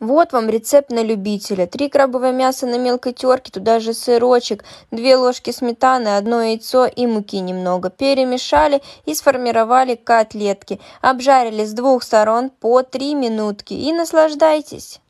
Вот вам рецепт на любителя. Три крабовое мяса на мелкой терке, туда же сырочек, две ложки сметаны, одно яйцо и муки немного. Перемешали и сформировали котлетки. Обжарили с двух сторон по три минутки и наслаждайтесь.